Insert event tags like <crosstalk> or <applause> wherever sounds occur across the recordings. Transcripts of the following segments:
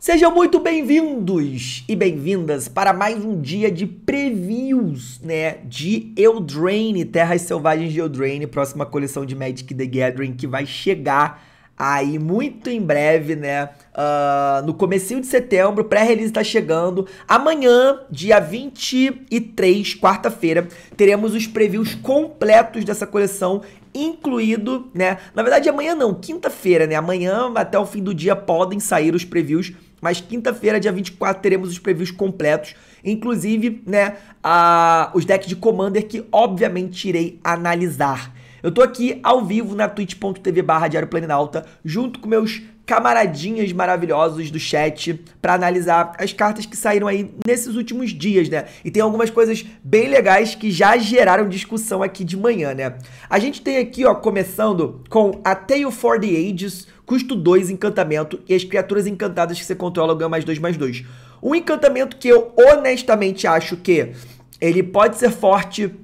Sejam muito bem-vindos e bem-vindas para mais um dia de previews, né, de Eldraine, Terras Selvagens de Eldraine, próxima coleção de Magic the Gathering que vai chegar aí muito em breve, né, uh, no comecinho de setembro, pré-release tá chegando. Amanhã, dia 23, quarta-feira, teremos os previews completos dessa coleção incluído, né? Na verdade, amanhã não, quinta-feira, né? Amanhã até o fim do dia podem sair os previews mas quinta-feira, dia 24, teremos os previews completos, inclusive, né, a, os decks de Commander que obviamente irei analisar. Eu tô aqui ao vivo na twitch.tv barra Diário Planinalta, junto com meus camaradinhas maravilhosos do chat para analisar as cartas que saíram aí nesses últimos dias, né? E tem algumas coisas bem legais que já geraram discussão aqui de manhã, né? A gente tem aqui, ó, começando com a Tale for the Ages, custo 2, encantamento, e as criaturas encantadas que você controla ganham mais 2, mais 2. Um encantamento que eu honestamente acho que ele pode ser forte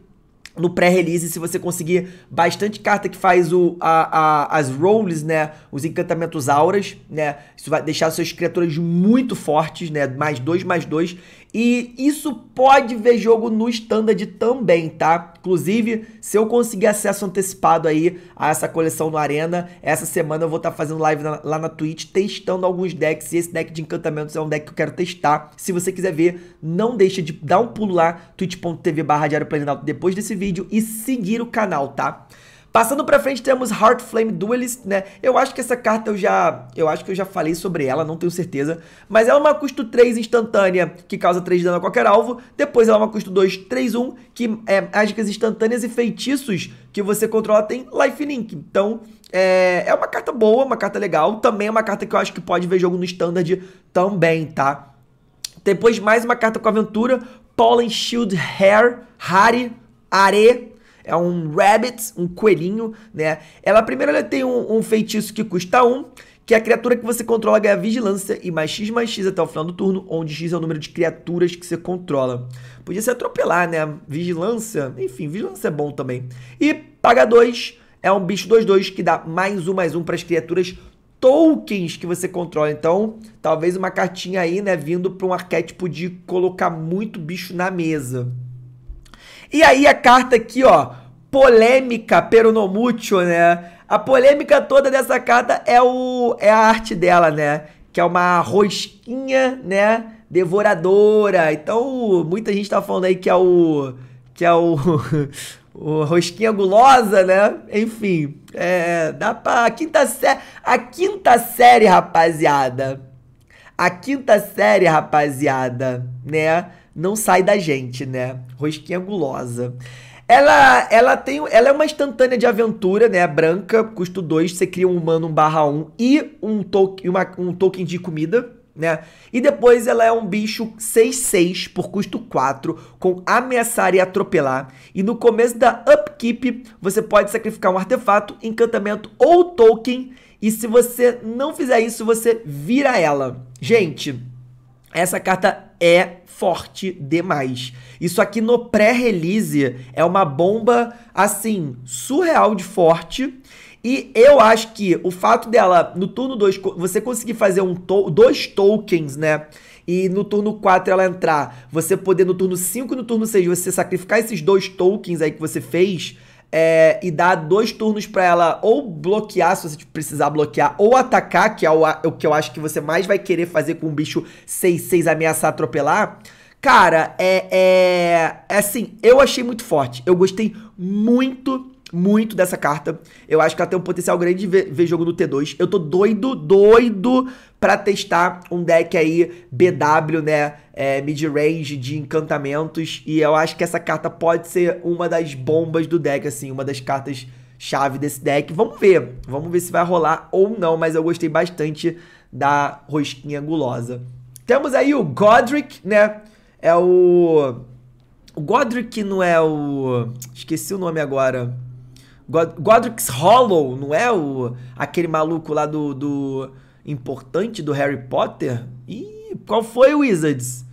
no pré-release, se você conseguir bastante carta que faz o, a, a, as rolls, né, os encantamentos auras, né, isso vai deixar suas criaturas muito fortes, né, mais dois, mais dois, e isso pode ver jogo no Standard também, tá? Inclusive, se eu conseguir acesso antecipado aí a essa coleção no Arena, essa semana eu vou estar tá fazendo live na, lá na Twitch, testando alguns decks. E esse deck de encantamentos é um deck que eu quero testar. Se você quiser ver, não deixa de dar um pulo lá, twitch.tv barra depois desse vídeo e seguir o canal, tá? Passando pra frente temos Heart Flame Duelist, né? Eu acho que essa carta eu já, eu acho que eu já falei sobre ela, não tenho certeza, mas ela é uma custo 3 instantânea que causa 3 de dano a qualquer alvo, depois ela é uma custo 2 3 1 que é mágicas instantâneas e feitiços que você controla tem life link. Então, é, é uma carta boa, uma carta legal, também é uma carta que eu acho que pode ver jogo no standard também, tá? Depois mais uma carta com aventura, Pollen Shield Hair, Hari, Are, é um rabbit, um coelhinho, né? Ela primeiro ela tem um, um feitiço que custa 1, um, que é a criatura que você controla ganha vigilância e mais x mais x até o final do turno, onde x é o número de criaturas que você controla. Podia se atropelar, né? Vigilância, enfim, vigilância é bom também. E paga 2 é um bicho 2-2 que dá mais um mais um para as criaturas tokens que você controla. Então, talvez uma cartinha aí, né, vindo para um arquétipo de colocar muito bicho na mesa. E aí a carta aqui, ó, polêmica peronomútil, né? A polêmica toda dessa carta é, o, é a arte dela, né? Que é uma rosquinha, né? Devoradora. Então, muita gente tá falando aí que é o. Que é o. <laughs> o rosquinha gulosa, né? Enfim, é, dá pra. A quinta, sé... a quinta série, rapaziada. A quinta série, rapaziada, né? não sai da gente, né? Rosquinha gulosa. Ela, ela, tem, ela é uma instantânea de aventura, né? Branca, custo 2, você cria um humano 1 barra 1 e um, to uma, um token de comida, né? E depois ela é um bicho 6-6 por custo 4, com ameaçar e atropelar. E no começo da upkeep, você pode sacrificar um artefato, encantamento ou token. E se você não fizer isso, você vira ela. Gente, essa carta é forte demais. Isso aqui no pré-release é uma bomba assim, surreal de forte. E eu acho que o fato dela, no turno 2, você conseguir fazer um to dois tokens, né? E no turno 4 ela entrar, você poder no turno 5 e no turno 6 você sacrificar esses dois tokens aí que você fez é, e dá dois turnos para ela ou bloquear, se você precisar bloquear, ou atacar, que é o, o que eu acho que você mais vai querer fazer com um bicho 6-6 ameaçar atropelar. Cara, é, é, é assim, eu achei muito forte. Eu gostei muito muito dessa carta. Eu acho que ela tem um potencial grande de ver, ver jogo no T2. Eu tô doido, doido para testar um deck aí BW, né? É, mid-range de encantamentos. E eu acho que essa carta pode ser uma das bombas do deck, assim, uma das cartas chave desse deck. Vamos ver. Vamos ver se vai rolar ou não, mas eu gostei bastante da rosquinha gulosa. Temos aí o Godric, né? É o. O Godric não é o. Esqueci o nome agora. God, Godric's Hollow, não é o aquele maluco lá do, do importante do Harry Potter? E qual foi o Wizards?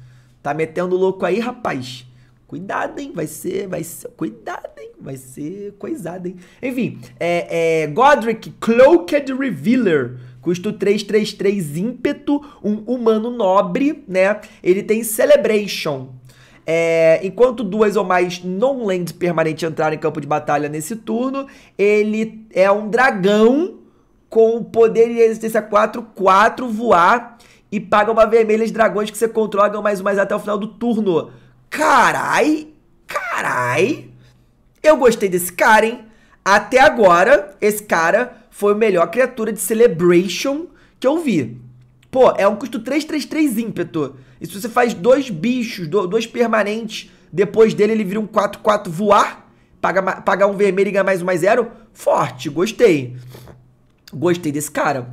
Tá metendo louco aí, rapaz? Cuidado, hein? Vai ser, vai ser, cuidado, hein? Vai ser coisado, hein? Enfim, é, é Godric Cloaked Revealer. Custo 333 ímpeto, um humano nobre, né? Ele tem Celebration, é, enquanto duas ou mais non-lands permanentes entrarem em campo de batalha nesse turno, ele é um dragão com poder e resistência 4, 4 voar e paga uma vermelha de dragões que você controla mais um mais até o final do turno. Carai, carai, eu gostei desse cara, hein? Até agora, esse cara foi a melhor criatura de Celebration que eu vi. Pô, é um custo 333 ímpeto. E se você faz dois bichos, dois permanentes, depois dele ele vira um 4-4 voar, pagar paga um vermelho e ganhar mais um mais zero. Forte, gostei. Gostei desse cara.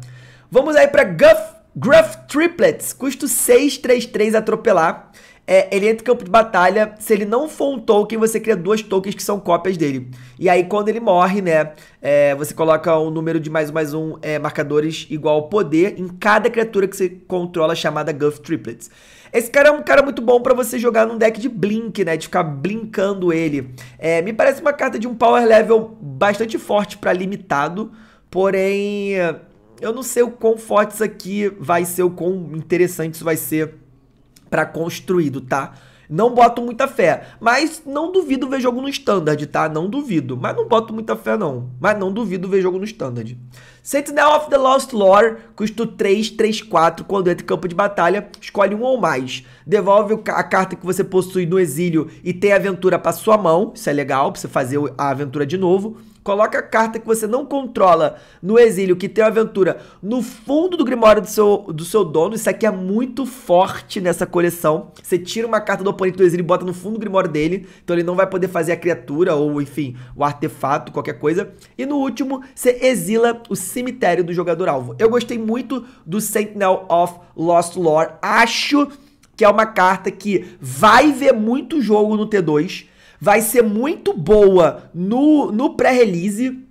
Vamos aí pra Guff, Gruff Triplets, custo 6, 3, 3, atropelar. É, ele entra em campo de batalha. Se ele não for um token, você cria duas tokens que são cópias dele. E aí, quando ele morre, né? É, você coloca um número de mais um mais um é, marcadores igual ao poder em cada criatura que você controla, chamada Guff Triplets. Esse cara é um cara muito bom para você jogar num deck de blink, né? De ficar blinkando ele. É, me parece uma carta de um power level bastante forte para limitado, porém eu não sei o quão forte isso aqui vai ser, o quão interessante isso vai ser para construído, tá? Não boto muita fé. Mas não duvido ver jogo no standard, tá? Não duvido. Mas não boto muita fé, não. Mas não duvido ver jogo no standard. Sentinel of the Lost Lore, custo 3, 3, 4. Quando entra em campo de batalha, escolhe um ou mais. Devolve a carta que você possui no exílio e tem aventura para sua mão. Isso é legal, pra você fazer a aventura de novo coloca a carta que você não controla no exílio, que tem uma aventura, no fundo do grimório do seu, do seu dono. Isso aqui é muito forte nessa coleção. Você tira uma carta do oponente do exílio e bota no fundo do grimório dele. Então ele não vai poder fazer a criatura ou, enfim, o artefato, qualquer coisa. E no último, você exila o cemitério do jogador-alvo. Eu gostei muito do Sentinel of Lost Lore. Acho que é uma carta que vai ver muito jogo no T2 vai ser muito boa no, no pré-release.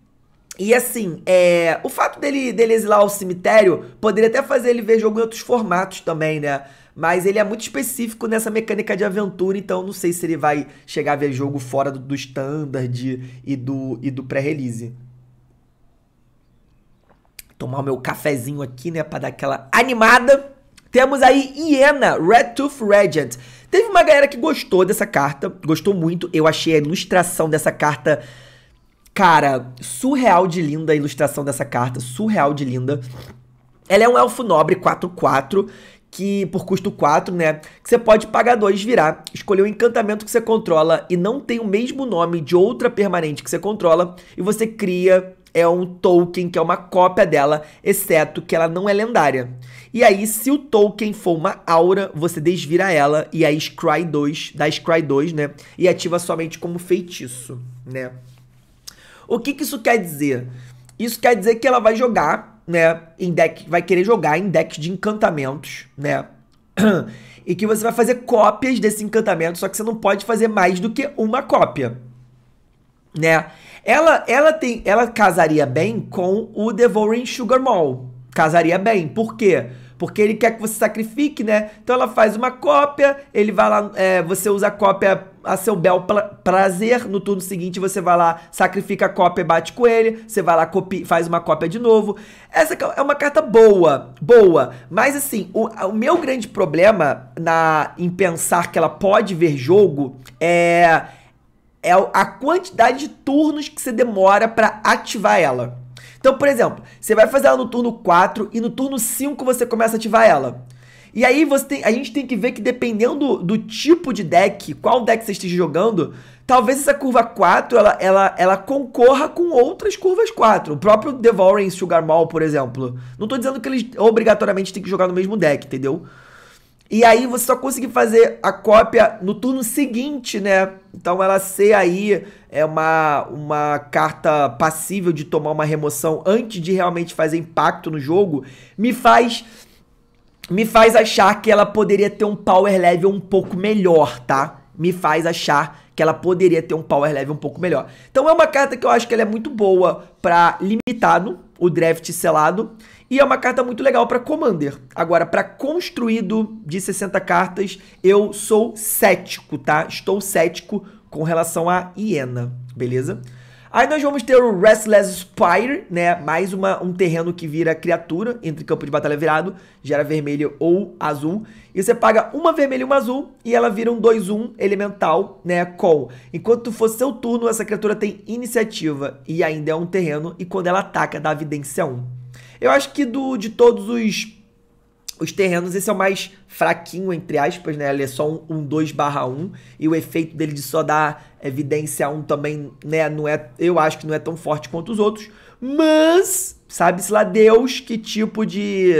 E assim, é, o fato dele, dele exilar ao cemitério poderia até fazer ele ver jogo em outros formatos também, né? Mas ele é muito específico nessa mecânica de aventura, então não sei se ele vai chegar a ver jogo fora do, do standard e do, e do pré-release. Tomar o meu cafezinho aqui, né, pra dar aquela animada. Temos aí Iena, Red Tooth Regent. Teve uma galera que gostou dessa carta, gostou muito. Eu achei a ilustração dessa carta, cara, surreal de linda a ilustração dessa carta, surreal de linda. Ela é um elfo nobre 4-4, que por custo 4, né? Que você pode pagar 2, virar, escolher o um encantamento que você controla e não tem o mesmo nome de outra permanente que você controla, e você cria é um token que é uma cópia dela, exceto que ela não é lendária. E aí, se o token for uma aura, você desvira ela e a Scry 2, da Scry 2, né? E ativa somente como feitiço, né? O que, que isso quer dizer? Isso quer dizer que ela vai jogar, né? Em deck, vai querer jogar em decks de encantamentos, né? <clears throat> e que você vai fazer cópias desse encantamento, só que você não pode fazer mais do que uma cópia, né? Ela, ela tem, ela casaria bem com o Devouring Sugar Mall. Casaria bem. Por quê? Porque ele quer que você sacrifique, né? Então ela faz uma cópia, ele vai lá, é, você usa a cópia a seu bel pra prazer. No turno seguinte, você vai lá, sacrifica a cópia e bate com ele. Você vai lá, copia, faz uma cópia de novo. Essa é, é uma carta boa, boa. Mas assim, o, o, meu grande problema na, em pensar que ela pode ver jogo é é a quantidade de turnos que você demora para ativar ela. Então, por exemplo, você vai fazer ela no turno 4 e no turno 5 você começa a ativar ela. E aí você tem, a gente tem que ver que dependendo do, tipo de deck, qual deck você esteja jogando, talvez essa curva 4 ela, ela, ela concorra com outras curvas 4. O próprio Devouring Sugar Mall, por exemplo. Não estou dizendo que eles obrigatoriamente têm que jogar no mesmo deck, entendeu? E aí você só conseguir fazer a cópia no turno seguinte, né? Então ela ser aí é uma, uma carta passível de tomar uma remoção antes de realmente fazer impacto no jogo, me faz me faz achar que ela poderia ter um power level um pouco melhor, tá? Me faz achar que ela poderia ter um power level um pouco melhor. Então é uma carta que eu acho que ela é muito boa para limitado, o draft selado. E é uma carta muito legal para Commander. Agora, para construído de 60 cartas, eu sou cético, tá? Estou cético com relação a Hiena, beleza? Aí nós vamos ter o Restless Spire, né? Mais uma, um terreno que vira criatura entre campo de batalha virado, gera vermelho ou azul. E você paga uma vermelha e uma azul, e ela vira um 2-1 elemental, né? Com. Enquanto for seu turno, essa criatura tem iniciativa e ainda é um terreno, e quando ela ataca, dá evidência 1. Eu acho que do, de todos os, os terrenos, esse é o mais fraquinho, entre aspas, né? Ele é só um, 2 barra 1. E o efeito dele de só dar evidência 1 também, né? Não é, eu acho que não é tão forte quanto os outros. Mas, sabe-se lá Deus que tipo de...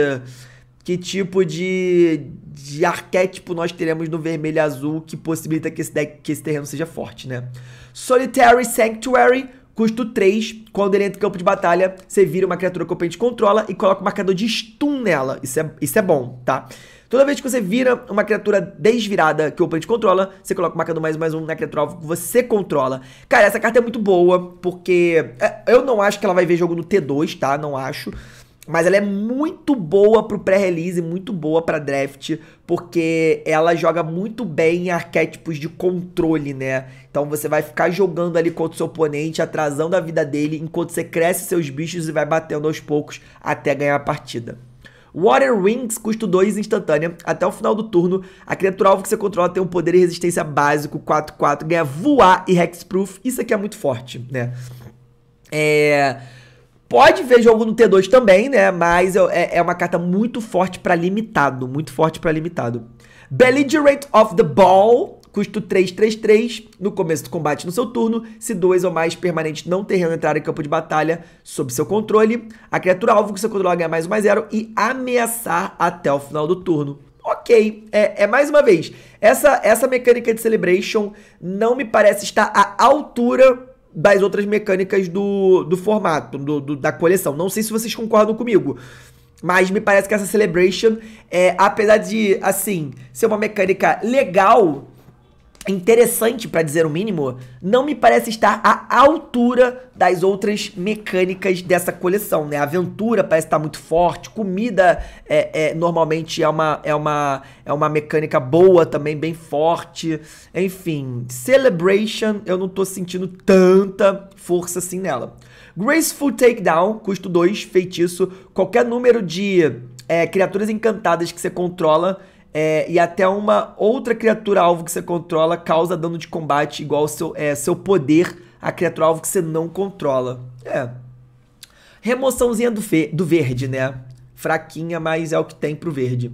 Que tipo de, de arquétipo nós teremos no vermelho e azul que possibilita que esse, deck, que esse terreno seja forte, né? Solitary Sanctuary Custo 3, quando ele entra em campo de batalha, você vira uma criatura que o oponente controla e coloca o um marcador de stun nela. Isso é, isso é bom, tá? Toda vez que você vira uma criatura desvirada que o oponente controla, você coloca o marcador mais mais um na criatura alvo que você controla. Cara, essa carta é muito boa, porque é, eu não acho que ela vai ver jogo no T2, tá? Não acho. Mas ela é muito boa pro pré-release, muito boa para draft, porque ela joga muito bem em arquétipos de controle, né? Então você vai ficar jogando ali contra o seu oponente, atrasando a vida dele, enquanto você cresce seus bichos e vai batendo aos poucos até ganhar a partida. Water Wings, custo 2 instantânea. Até o final do turno, a criatura alvo que você controla tem um poder e resistência básico 4-4, ganha voar e hexproof. Isso aqui é muito forte, né? É. Pode ver jogo no T2 também, né? Mas é, é uma carta muito forte para limitado, muito forte para limitado. Belligerent of the Ball, custo 3, 3, 3, no começo do combate no seu turno, se dois ou mais permanentes não terreno entrar em campo de batalha sob seu controle, a criatura alvo que você controla ganha mais um mais zero e ameaçar até o final do turno. Ok, é, é mais uma vez, essa, essa mecânica de Celebration não me parece estar à altura das outras mecânicas do, do formato, do, do, da coleção. Não sei se vocês concordam comigo. Mas me parece que essa Celebration, é, apesar de, assim, ser uma mecânica legal, interessante, para dizer o mínimo, não me parece estar à altura das outras mecânicas dessa coleção, né? A aventura parece estar muito forte, comida é, é, normalmente é uma, é, uma, é uma mecânica boa também, bem forte. Enfim, Celebration eu não tô sentindo tanta força assim nela. Graceful Takedown, custo 2, feitiço, qualquer número de é, criaturas encantadas que você controla é, e até uma outra criatura alvo que você controla causa dano de combate igual ao seu, é, seu poder a criatura alvo que você não controla. É. Remoçãozinha do, do verde, né? Fraquinha, mas é o que tem pro verde.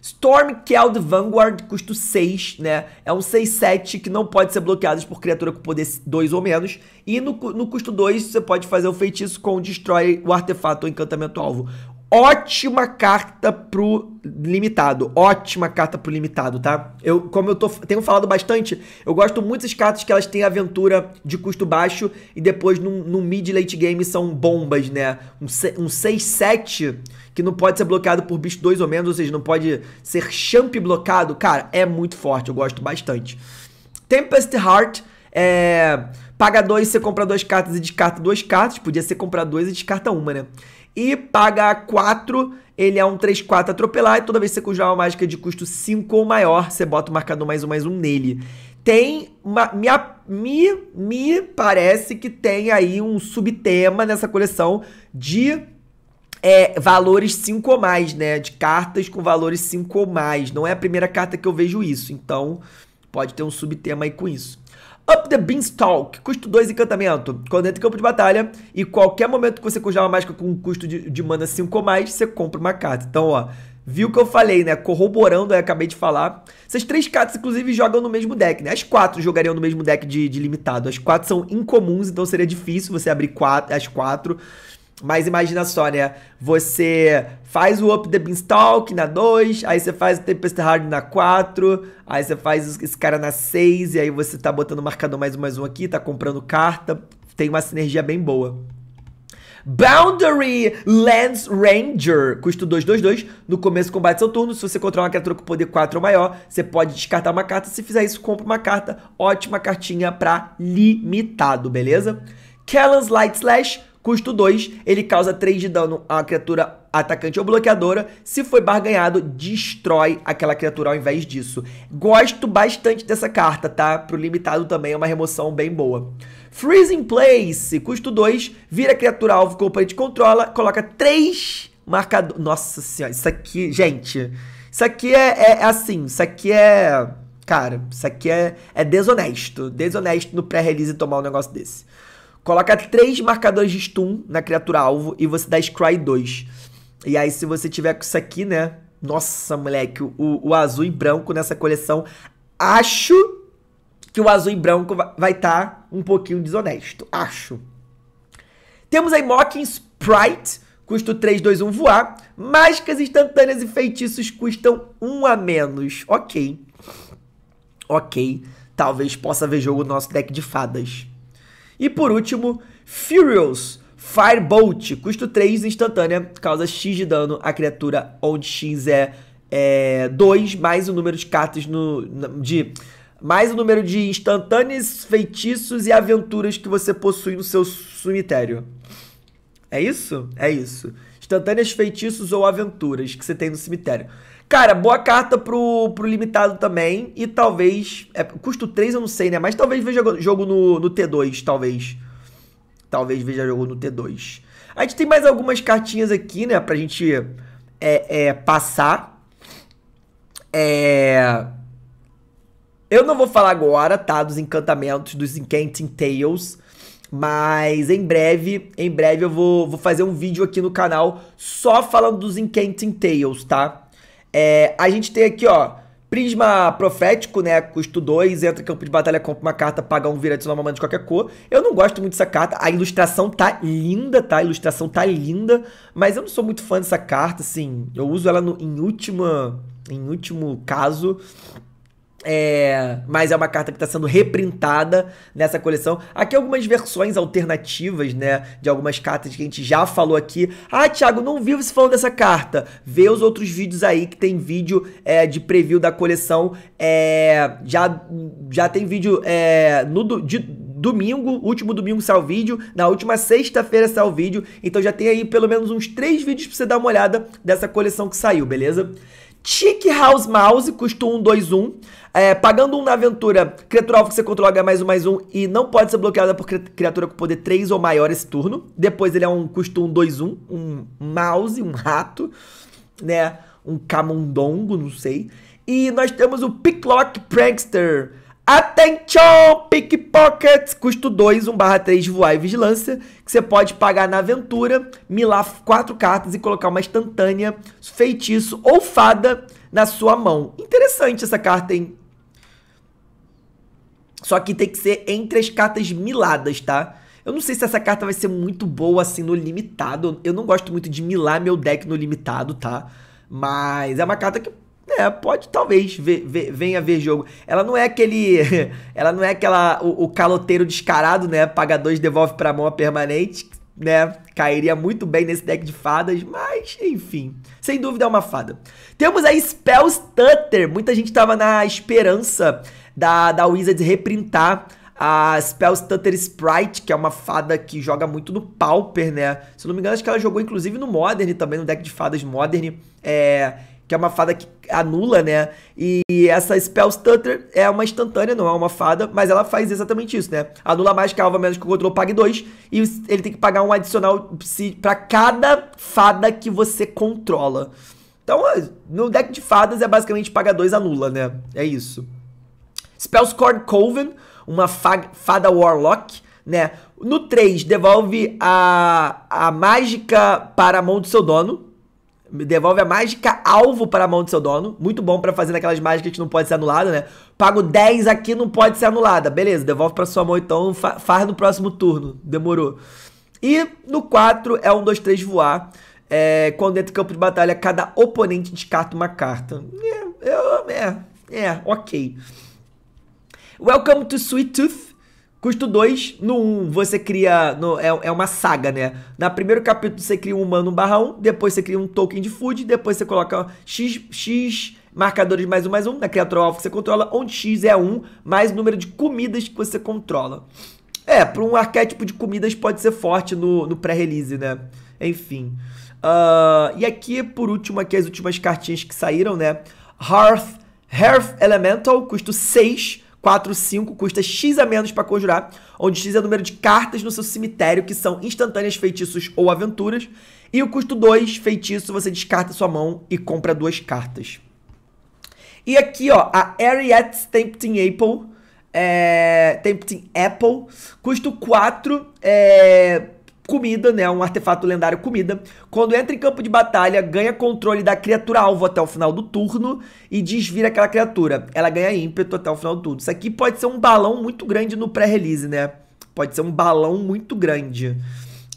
Storm Keld Vanguard, custo 6, né? É um 6-7 que não pode ser bloqueado por criatura com poder 2 ou menos. E no, no custo 2, você pode fazer o feitiço com Destrói o artefato ou encantamento alvo. Ótima carta pro limitado. Ótima carta pro limitado, tá? Eu, como eu tô, tenho falado bastante, eu gosto muito das cartas que elas têm aventura de custo baixo e depois no, no mid late game são bombas, né? Um, um 6-7 que não pode ser bloqueado por bicho 2 ou menos, ou seja, não pode ser champ bloqueado. Cara, é muito forte, eu gosto bastante. Tempest Heart é. Paga dois, você compra duas cartas e descarta duas cartas. Podia ser comprar duas e descarta uma, né? E paga 4, ele é um 3-4 atropelar, e toda vez que você conjurar uma mágica de custo 5 ou maior, você bota o marcador mais um mais um nele. Tem. Uma, me, me, me parece que tem aí um subtema nessa coleção de é, valores 5 ou mais, né? De cartas com valores 5 ou mais. Não é a primeira carta que eu vejo isso. Então, pode ter um subtema aí com isso. Up the Beanstalk, custo 2 encantamento. Quando entra em campo de batalha e qualquer momento que você conjurar uma mágica com um custo de, de mana 5 ou mais, você compra uma carta. Então, ó, viu o que eu falei, né? Corroborando, eu acabei de falar. Essas três cartas, inclusive, jogam no mesmo deck, né? As quatro jogariam no mesmo deck de, de limitado. As quatro são incomuns, então seria difícil você abrir quatro, as quatro. Mas imagina só, né? Você faz o Up the Beanstalk na 2, aí você faz o Tempest Hard na 4, aí você faz esse cara na 6, e aí você tá botando marcador mais um, mais um aqui, tá comprando carta. Tem uma sinergia bem boa. Boundary Lance Ranger, custo 222. No começo do combate é seu turno, se você controlar uma criatura com poder 4 ou maior, você pode descartar uma carta. Se fizer isso, compra uma carta. Ótima cartinha pra limitado, beleza? Kellan's Light Slash Custo 2, ele causa 3 de dano à criatura atacante ou bloqueadora. Se foi barganhado, destrói aquela criatura ao invés disso. Gosto bastante dessa carta, tá? Pro limitado também é uma remoção bem boa. Freezing Place, custo 2, vira criatura alvo que o oponente controla, coloca 3 marcadores. Nossa senhora, isso aqui, gente. Isso aqui é, é, é assim, isso aqui é. Cara, isso aqui é, é desonesto. Desonesto no pré-release tomar um negócio desse. Coloca três marcadores de stun na criatura alvo e você dá Scry 2. E aí, se você tiver com isso aqui, né? Nossa, moleque, o, o azul e branco nessa coleção. Acho que o azul e branco vai estar tá um pouquinho desonesto. Acho. Temos aí Mocking Sprite, custo 3, 2, 1 voar. Máscaras instantâneas e feitiços custam 1 a menos. Ok. Ok. Talvez possa ver jogo no nosso deck de fadas. E por último, Furious Firebolt, custo 3, instantânea, causa X de dano à criatura onde X é, é 2, mais o número de cartas no, de mais o número de instantâneos, feitiços e aventuras que você possui no seu cemitério. É isso? É isso. Instantâneas, feitiços ou aventuras que você tem no cemitério. Cara, boa carta pro, pro limitado também. E talvez. É, custo 3 eu não sei, né? Mas talvez veja jogo no, no T2, talvez. Talvez veja jogo no T2. A gente tem mais algumas cartinhas aqui, né? Pra gente é, é, passar. É. Eu não vou falar agora, tá? Dos encantamentos, dos Encanting Tales. Mas em breve, em breve eu vou, vou fazer um vídeo aqui no canal só falando dos Encanting Tales, tá? É, a gente tem aqui, ó, Prisma profético, né? Custo 2, entra em campo de batalha, compra uma carta, paga um, vira adicionar uma mana de qualquer cor. Eu não gosto muito dessa carta. A ilustração tá linda, tá? A ilustração tá linda, mas eu não sou muito fã dessa carta, assim. Eu uso ela no, em última. Em último caso. É, mas é uma carta que está sendo reprintada nessa coleção. Aqui algumas versões alternativas, né? De algumas cartas que a gente já falou aqui. Ah, Thiago, não viu você falando dessa carta. Vê os outros vídeos aí que tem vídeo é, de preview da coleção. É, já, já tem vídeo é, no, de, domingo, último domingo saiu vídeo, na última sexta-feira saiu vídeo, então já tem aí pelo menos uns três vídeos para você dar uma olhada dessa coleção que saiu, beleza? Tic House Mouse, custa 1, 2, 1. É, pagando 1 na aventura, criatura alvo que você controla ganha mais um, mais um. E não pode ser bloqueada por criatura com poder 3 ou maior esse turno. Depois ele é um custo 1, 2, 1. Um mouse, um rato, né? Um camundongo, não sei. E nós temos o Picklock Prankster Atenção, pickpockets, custo 2, 1 barra 3 voar e vigilância, que você pode pagar na aventura, milar quatro cartas e colocar uma instantânea, feitiço ou fada na sua mão. Interessante essa carta, hein? Só que tem que ser entre as cartas miladas, tá? Eu não sei se essa carta vai ser muito boa assim no limitado. Eu não gosto muito de milar meu deck no limitado, tá? Mas é uma carta que é, pode talvez ver, ver, venha ver jogo. Ela não é aquele. <laughs> Ela não é aquela. O, o caloteiro descarado, né? Paga dois, devolve pra mão a permanente, né? Cairia muito bem nesse deck de fadas, mas enfim. Sem dúvida é uma fada. Temos a Spell Stutter. Muita gente tava na esperança da, da Wizards reprintar a Spell Stutter Sprite, que é uma fada que joga muito no Pauper, né? Se não me engano, acho que ela jogou inclusive no Modern também, no deck de fadas Modern. É, que é uma fada que anula, né? E essa Spell Stutter é uma instantânea, não é uma fada, mas ela faz exatamente isso, né? Anula mais que a alva menos que o controle pague 2 e ele tem que pagar um adicional para cada fada que você controla. Então, é, no deck de fadas é basicamente paga 2, anula, né? É isso. Spellscorn Coven, uma fada Warlock, né? No 3, devolve a, a mágica para a mão do seu dono, devolve a mágica alvo para a mão do seu dono. Muito bom para fazer aquelas mágicas que não pode ser anulada, né? Pago 10 aqui, não pode ser anulada. Beleza, devolve para sua mão então, fa faz no próximo turno. Demorou. E no 4 é 1, 2, 3 voar. É, quando entra em campo de batalha, cada oponente descarta uma carta. É, eu, é, é, ok. Welcome to Sweet Tooth. Custo 2, no 1 um, você cria. No, é, é uma saga, né? Na primeiro capítulo você cria um humano 1 barra 1, depois você cria um token de food, depois você coloca X, X marcadores mais um mais um na criatura alfa que você controla, onde X é 1 um, mais o número de comidas que você controla. É, para um arquétipo de comidas pode ser forte no, no pré-release, né? Enfim. Uh, e aqui, por último, aqui as últimas cartinhas que saíram, né? Hearth, Hearth Elemental, custo 6 4, 5 custa X a menos para conjurar, onde X é o número de cartas no seu cemitério, que são instantâneas, feitiços ou aventuras. E o custo 2, feitiço, você descarta sua mão e compra duas cartas. E aqui, ó, a Ariette Tempting Apple, é, Tempting Apple, custo 4, é, comida, né? Um artefato lendário comida. Quando entra em campo de batalha, ganha controle da criatura alvo até o final do turno e desvira aquela criatura. Ela ganha ímpeto até o final do turno. Isso aqui pode ser um balão muito grande no pré-release, né? Pode ser um balão muito grande.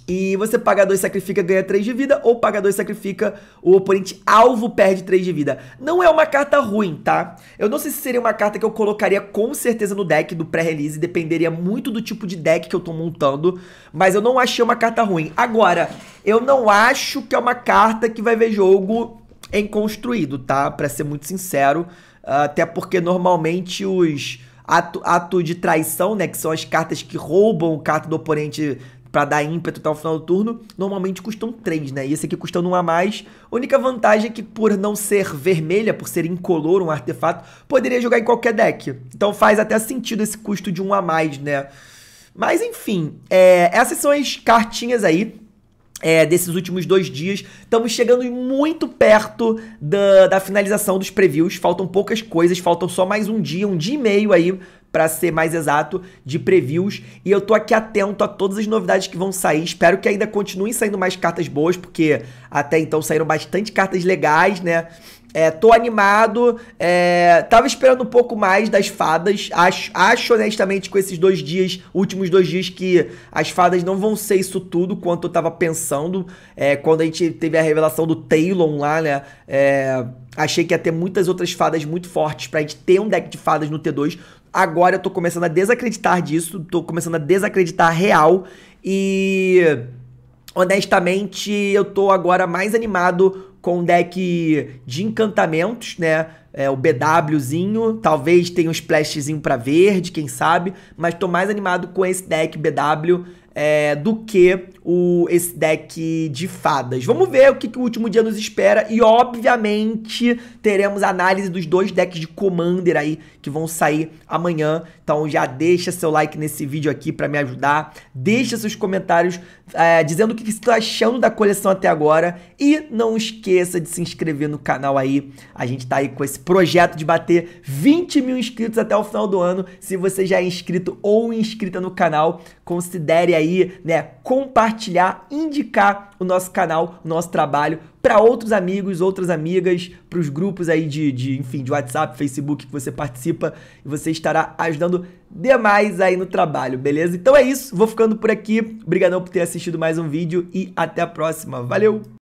E você paga 2, sacrifica, ganha 3 de vida, ou paga 2, sacrifica, o oponente alvo perde 3 de vida. Não é uma carta ruim, tá? Eu não sei se seria uma carta que eu colocaria com certeza no deck do pré-release, dependeria muito do tipo de deck que eu tô montando, mas eu não achei uma carta ruim. Agora, eu não acho que é uma carta que vai ver jogo em construído, tá? Pra ser muito sincero, até porque normalmente os... Ato, ato, de traição, né? Que são as cartas que roubam o carta do oponente para dar ímpeto até o final do turno, normalmente custam 3, né? E esse aqui custando 1 a mais. A única vantagem é que por não ser vermelha, por ser incolor, um artefato, poderia jogar em qualquer deck. Então faz até sentido esse custo de 1 a mais, né? Mas enfim, é, essas são as cartinhas aí. É, desses últimos dois dias. Estamos chegando muito perto da, da, finalização dos previews. Faltam poucas coisas, faltam só mais um dia, um dia e meio aí para ser mais exato, de previews. E eu tô aqui atento a todas as novidades que vão sair. Espero que ainda continuem saindo mais cartas boas, porque até então saíram bastante cartas legais, né? É, tô animado. É, tava esperando um pouco mais das fadas. Acho, acho, honestamente, com esses dois dias, últimos dois dias, que as fadas não vão ser isso tudo quanto eu tava pensando. É, quando a gente teve a revelação do Taylor lá, né? É, achei que ia ter muitas outras fadas muito fortes pra gente ter um deck de fadas no T2. Agora eu tô começando a desacreditar disso, tô começando a desacreditar real e honestamente eu tô agora mais animado com um deck de encantamentos, né? É, o BWzinho, talvez tenha um splashzinho para verde, quem sabe, mas tô mais animado com esse deck BW é, do que o, esse deck de fadas. Vamos ver o que, que o último dia nos espera e, obviamente, teremos análise dos dois decks de Commander aí que vão sair amanhã. Então já deixa seu like nesse vídeo aqui para me ajudar, deixa seus comentários é, dizendo o que, que você está achando da coleção até agora e não esqueça de se inscrever no canal aí. A gente tá aí com esse projeto de bater 20 mil inscritos até o final do ano. Se você já é inscrito ou inscrita no canal, considere aí, né, compartilhar compartilhar, indicar o nosso canal, o nosso trabalho para outros amigos, outras amigas, para os grupos aí de, de, enfim, de WhatsApp, Facebook que você participa e você estará ajudando demais aí no trabalho, beleza? Então é isso, vou ficando por aqui. Obrigadão por ter assistido mais um vídeo e até a próxima. Valeu!